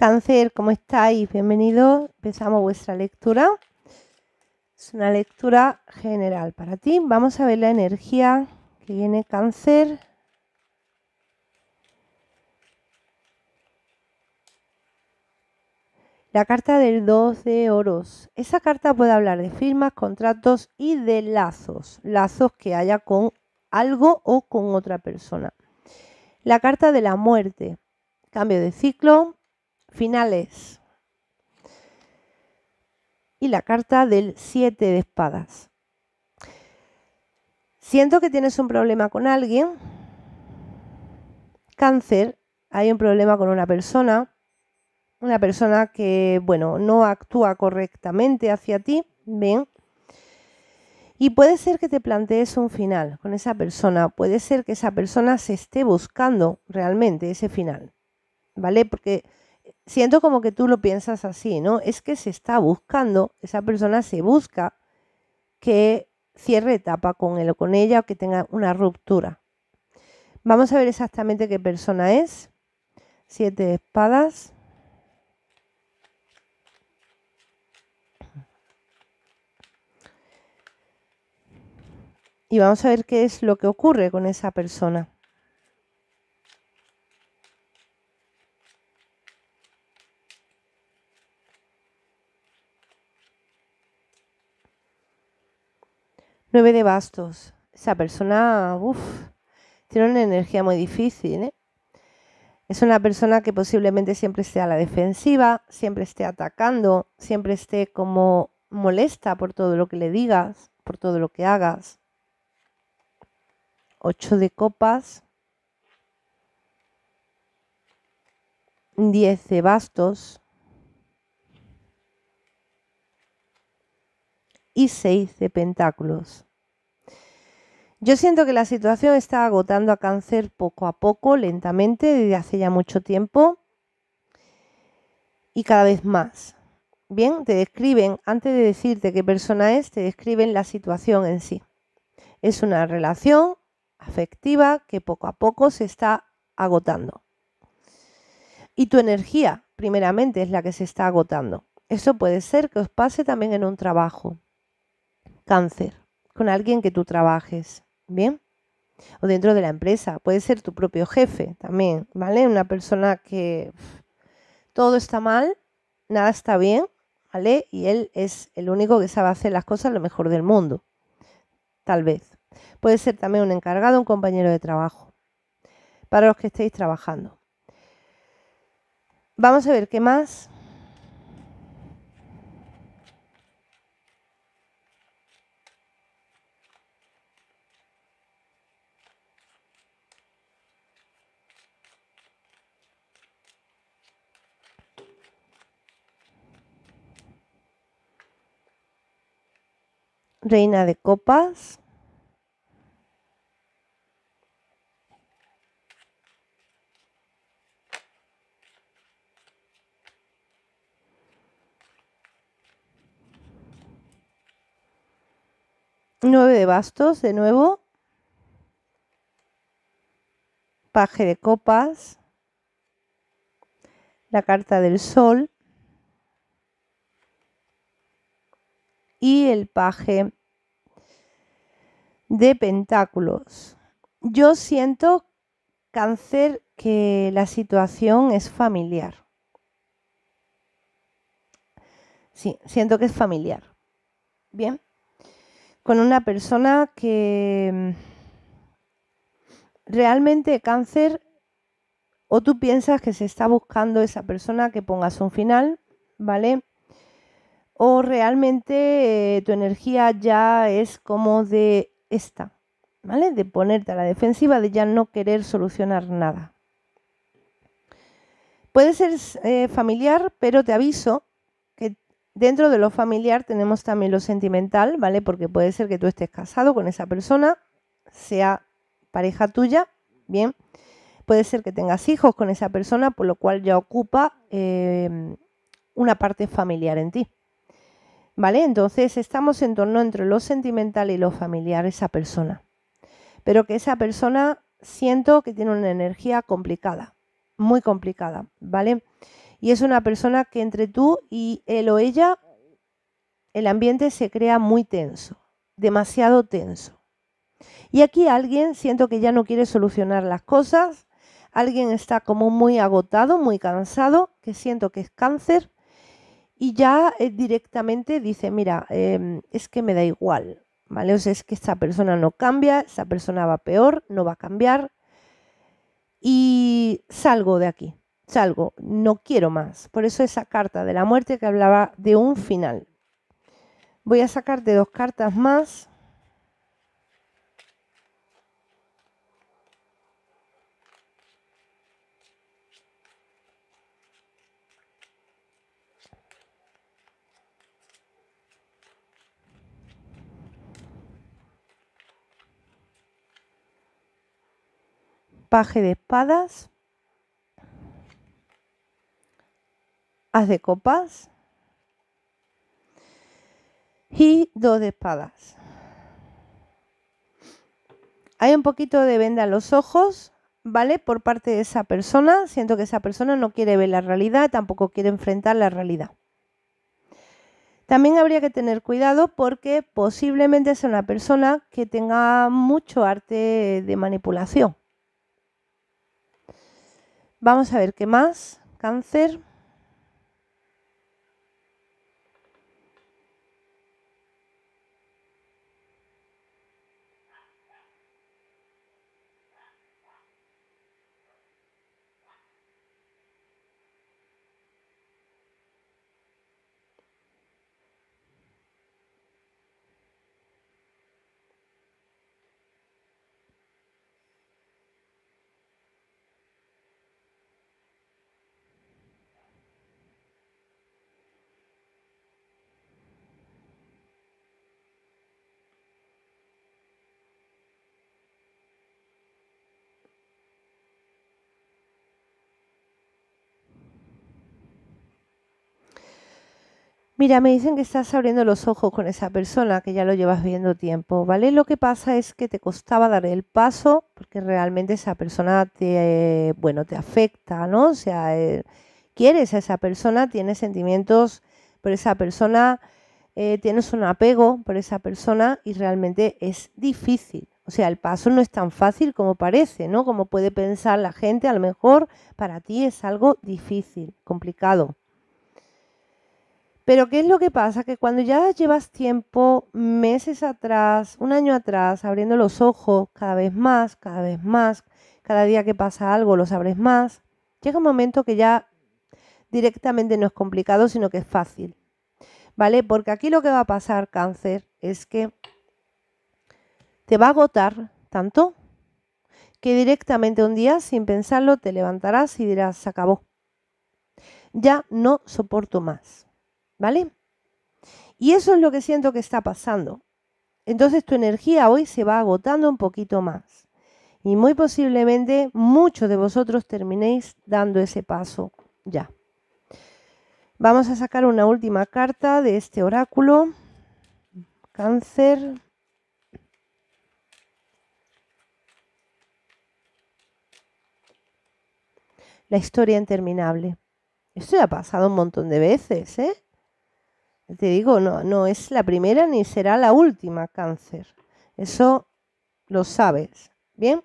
Cáncer, ¿cómo estáis? Bienvenido. Empezamos vuestra lectura. Es una lectura general para ti. Vamos a ver la energía que viene cáncer. La carta del 2 de oros. Esa carta puede hablar de firmas, contratos y de lazos. Lazos que haya con algo o con otra persona. La carta de la muerte. Cambio de ciclo, finales. Y la carta del siete de espadas. Siento que tienes un problema con alguien. Cáncer, hay un problema con una persona. Una persona que, bueno, no actúa correctamente hacia ti. Bien. Y puede ser que te plantees un final con esa persona, puede ser que esa persona se esté buscando realmente ese final, ¿vale? Porque siento como que tú lo piensas así, ¿no? Es que se está buscando, esa persona se busca que cierre etapa con él o con ella o que tenga una ruptura. Vamos a ver exactamente qué persona es. Siete de espadas. Y vamos a ver qué es lo que ocurre con esa persona. Nueve de bastos. Esa persona, uff, tiene una energía muy difícil. ¿eh? Es una persona que posiblemente siempre esté a la defensiva, siempre esté atacando, siempre esté como molesta por todo lo que le digas, por todo lo que hagas. Ocho de copas. 10 de bastos. y seis de pentáculos. Yo siento que la situación está agotando a cáncer poco a poco, lentamente, desde hace ya mucho tiempo y cada vez más. Bien, te describen, antes de decirte qué persona es, te describen la situación en sí. Es una relación afectiva que poco a poco se está agotando. Y tu energía, primeramente, es la que se está agotando. Eso puede ser que os pase también en un trabajo cáncer con alguien que tú trabajes, ¿bien? O dentro de la empresa, puede ser tu propio jefe también, ¿vale? Una persona que todo está mal, nada está bien, ¿vale? Y él es el único que sabe hacer las cosas lo mejor del mundo, tal vez. Puede ser también un encargado, un compañero de trabajo, para los que estéis trabajando. Vamos a ver qué más. reina de copas. Nueve de bastos de nuevo. Paje de copas. La carta del sol. y el paje de pentáculos. Yo siento, cáncer, que la situación es familiar. Sí, siento que es familiar. Bien. Con una persona que mm, realmente cáncer, o tú piensas que se está buscando esa persona que pongas un final, ¿vale? o realmente eh, tu energía ya es como de esta, ¿vale? De ponerte a la defensiva, de ya no querer solucionar nada. Puede ser eh, familiar, pero te aviso que dentro de lo familiar tenemos también lo sentimental, ¿vale? Porque puede ser que tú estés casado con esa persona, sea pareja tuya, ¿bien? Puede ser que tengas hijos con esa persona, por lo cual ya ocupa em, una parte familiar en ti. ¿Vale? Entonces estamos en torno entre lo sentimental y lo familiar, esa persona. Pero que esa persona siento que tiene una energía complicada, muy complicada, ¿vale? Y es una persona que entre tú y él o ella, el ambiente se crea muy tenso, demasiado tenso. Y aquí alguien siento que ya no quiere solucionar las cosas, alguien está como muy agotado, muy cansado, que siento que es cáncer y ya eh, directamente dice, mira, em, es que me da igual, ¿vale? O sea, es que esta persona no cambia, esa persona va peor, no va a cambiar y salgo de aquí, salgo, no quiero más. Por eso esa carta de la muerte que hablaba de un final. Voy a sacarte dos cartas más paje de espadas, haz de copas y dos de espadas. Hay un poquito de venda a los ojos, ¿vale? Por parte de esa persona. Siento que esa persona no quiere ver la realidad, tampoco quiere enfrentar la realidad. También habría que tener cuidado porque posiblemente sea una persona que tenga mucho arte de manipulación. Vamos a ver qué más. Cáncer. Mira, me dicen que estás abriendo los ojos con esa persona, que ya lo llevas viendo tiempo, ¿vale? Lo que pasa es que te costaba dar el paso porque realmente esa persona te, bueno, te afecta, ¿no? O sea, eh, quieres a esa persona, tienes sentimientos por esa persona, eh, tienes un apego por esa persona y realmente es difícil. O sea, el paso no es tan fácil como parece, ¿no? Como puede pensar la gente, a lo mejor para ti es algo difícil, complicado. Pero ¿qué es lo que pasa? Que cuando ya llevas tiempo, meses atrás, un año atrás, abriendo los ojos cada vez más, cada vez más, cada día que pasa algo lo abres más, llega un momento que ya directamente no es complicado, sino que es fácil. ¿Vale? Porque aquí lo que va a pasar, cáncer, es que te va a agotar tanto que directamente un día, sin pensarlo, te levantarás y dirás, se acabó. Ya no soporto más. ¿Vale? Y eso es lo que siento que está pasando. Entonces tu energía hoy se va agotando un poquito más. Y muy posiblemente muchos de vosotros terminéis dando ese paso ya. Vamos a sacar una última carta de este oráculo. Cáncer. La historia interminable. Esto ya ha pasado un montón de veces, ¿eh? Te digo, no, no es la primera ni será la última cáncer. Eso lo sabes. Bien.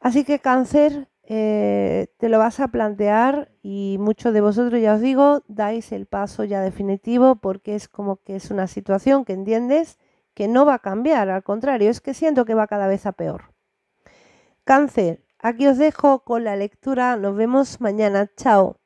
Así que cáncer, eh, te lo vas a plantear y muchos de vosotros, ya os digo, dais el paso ya definitivo porque es como que es una situación que entiendes que no va a cambiar, al contrario, es que siento que va cada vez a peor. Cáncer, aquí os dejo con la lectura, nos vemos mañana, chao.